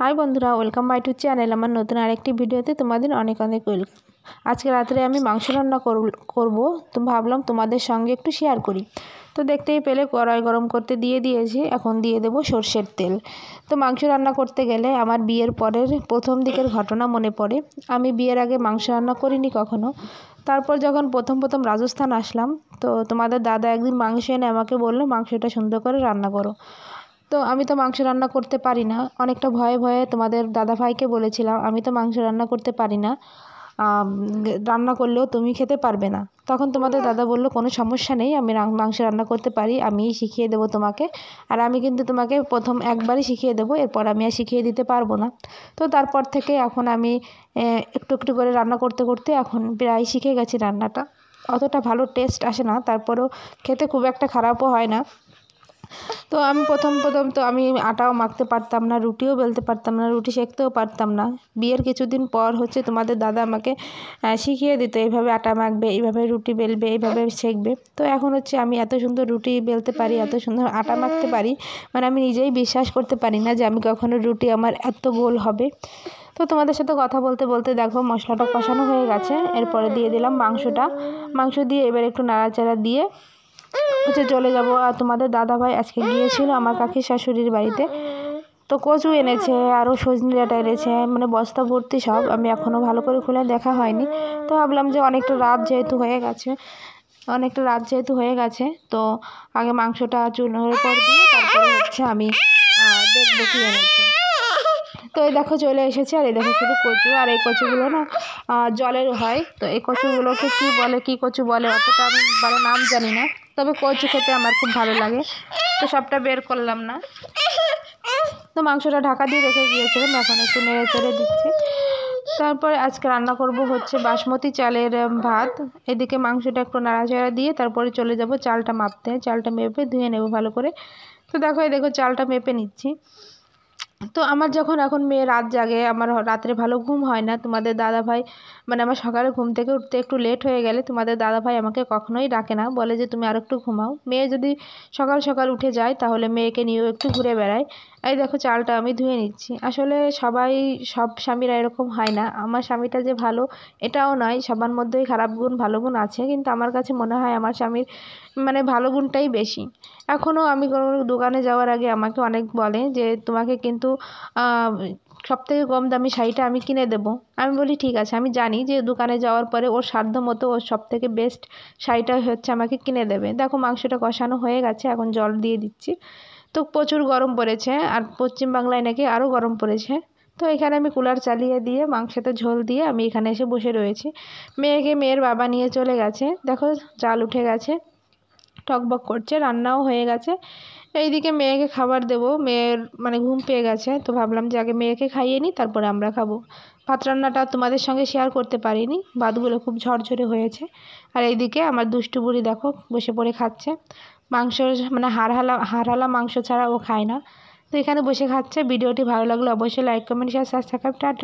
high বন্ধুরা welcome by to channel আমার নতুন আরেকটি ভিডিওতে তোমাদের অনেক অনেক ওয়েলকাম আজকে রাত্রে আমি মাংস রান্না করব তো ভাবলাম তোমাদের সঙ্গে একটু শেয়ার করি তো দেখতেই পেলে কড়াই গরম করতে দিয়ে দিয়েছি এখন দিয়ে দেব সর্ষের তেল তো মাংস রান্না করতে গেলে আমার বিয়ের পরের প্রথম দিকের ঘটনা মনে পড়ে আমি বিয়ের আগে মাংস রান্না করিনি কখনো তারপর যখন প্রথম প্রথম রাজস্থান আসলাম তো তোমাদের দাদা একদিন মাংস এনে আমাকে বললো মাংসটা সুন্দর করে রান্না করো তো আমি তো মাংস রান্না করতে পারি না অনেকটা ভয়ে ভয়ে তোমাদের দাদা ভাইকে বলেছিলাম আমি তো মাংস রান্না করতে পারি না রান্না করলেও তুমি খেতে পারবে না তখন তোমাদের দাদা বলল কোনো সমস্যা নেই আমি মাংস রান্না করতে পারি আমি শিখিয়ে দেবো তোমাকে আর আমি কিন্তু তোমাকে প্রথম একবারই শিখিয়ে দেবো এরপর আমি আর শিখিয়ে দিতে পারবো না তো তারপর থেকে এখন আমি একটু একটু করে রান্না করতে করতে এখন প্রায় শিখে গেছি রান্নাটা অতটা ভালো টেস্ট আসে না তারপরেও খেতে খুব একটা খারাপও হয় না তো আমি প্রথম প্রথম তো আমি আটাও মাখতে পারতাম না রুটিও বেলতে পারতাম না রুটি শেখতেও পারতাম না বিয়ের কিছুদিন পর হচ্ছে তোমাদের দাদা আমাকে শিখিয়ে দিত এইভাবে আটা মাখবে এইভাবে রুটি বেলবে এইভাবে শেখবে তো এখন হচ্ছে আমি এত সুন্দর রুটি বেলতে পারি এত সুন্দর আটা মাখতে পারি মানে আমি নিজেই বিশ্বাস করতে পারি না যে আমি কখনো রুটি আমার এত গোল হবে তো তোমাদের সাথে কথা বলতে বলতে দেখো মশলাটা কষানো হয়ে গেছে এরপরে দিয়ে দিলাম মাংসটা মাংস দিয়ে এবার একটু নাড়াচাড়া দিয়ে হচ্ছে চলে যাব আর তোমাদের দাদাভাই আজকে গিয়েছিল আমার কাকির শাশুড়ির বাড়িতে তো কচু এনেছে আরও সজনি ডাটা এনেছে মানে বস্তা ভর্তি সব আমি এখনও ভালো করে খুলে দেখা হয়নি তো ভাবলাম যে অনেকটা রাত যেহেতু হয়ে গেছে অনেকটা রাত যেহেতু হয়ে গেছে তো আগে মাংসটা চুনোর পর দিয়ে তারপরে হচ্ছে আমি দেখবো কি এনেছে তো এই দেখো চলে এসেছে আর এই দেখো শুধু কচু আর এই কচুগুলো না জলের হয় তো এই কচুগুলোকে কি বলে কি কচু বলে অতটা আমি ভালো নাম জানি না তবে কচু খেতে আমার খুব ভালো লাগে তো সবটা বের করলাম না তো মাংসটা ঢাকা দিয়ে রেখে গিয়েছিলাম এখন একটু নেড়ে চেড়ে দিচ্ছি তারপরে আজকে রান্না করব হচ্ছে বাসমতি চালের ভাত এদিকে মাংসটা একটু নাড়াচাড়া দিয়ে তারপরে চলে যাব চালটা মাপতে চালটা মেপে ধুয়ে নেব ভালো করে তো দেখো এই দেখো চালটা মেপে নিচ্ছি তো আমার যখন এখন মেয়ে রাত জাগে আমার রাত্রে ভালো ঘুম হয় না তোমাদের দাদাভাই মানে আমার সকালে ঘুম থেকে উঠতে একটু লেট হয়ে গেলে তোমাদের দাদাভাই আমাকে কখনোই ডাকে না বলে যে তুমি আর একটু ঘুমাও মেয়ে যদি সকাল সকাল উঠে যায় তাহলে মেয়েকে নিয়েও একটু ঘুরে বেড়ায় এই দেখো চালটা আমি ধুয়ে নিচ্ছি আসলে সবাই সব স্বামীরা এরকম হয় না আমার স্বামীটা যে ভালো এটাও নয় সবার মধ্যেই খারাপ গুণ ভালো গুণ আছে কিন্তু আমার কাছে মনে হয় আমার স্বামীর মানে ভালো গুণটাই বেশি এখনও আমি কোনো দোকানে যাওয়ার আগে আমাকে অনেক বলে যে তোমাকে কিন্তু সব থেকে কম দামি শাড়িটা আমি কিনে দেবো আমি বলি ঠিক আছে আমি জানি যে দোকানে যাওয়ার পরে ওর সাধ্য মতো ওর সব থেকে বেস্ট শাড়িটা হচ্ছে আমাকে কিনে দেবে দেখো মাংসটা কষানো হয়ে গেছে এখন জল দিয়ে দিচ্ছি তো প্রচুর গরম পড়েছে আর পশ্চিমবাংলায় নাকি আরও গরম পড়েছে তো এখানে আমি কুলার চালিয়ে দিয়ে মাংসতে ঝোল দিয়ে আমি এখানে এসে বসে রয়েছি মেয়েকে মেয়ের বাবা নিয়ে চলে গেছে দেখো চাল উঠে গেছে টকবক করছে রান্নাও হয়ে গেছে এইদিকে মেয়েকে খাবার দেবো মেয়ের মানে ঘুম পেয়ে গেছে তো ভাবলাম যে আগে মেয়েকে খাইয়ে নিই তারপরে আমরা খাবো ভাত রান্নাটা তোমাদের সঙ্গে শেয়ার করতে পারিনি ভাতগুলো খুব ঝরঝরে হয়েছে আর এইদিকে আমার দুষ্টু বুড়ি দেখো বসে পড়ে খাচ্ছে মাংস মানে হাড়হালা হাড়হালা মাংস ছাড়া ও খায় না তো এখানে বসে খাচ্ছে ভিডিওটি ভালো লাগলে অবশ্যই like comment share subscribe tata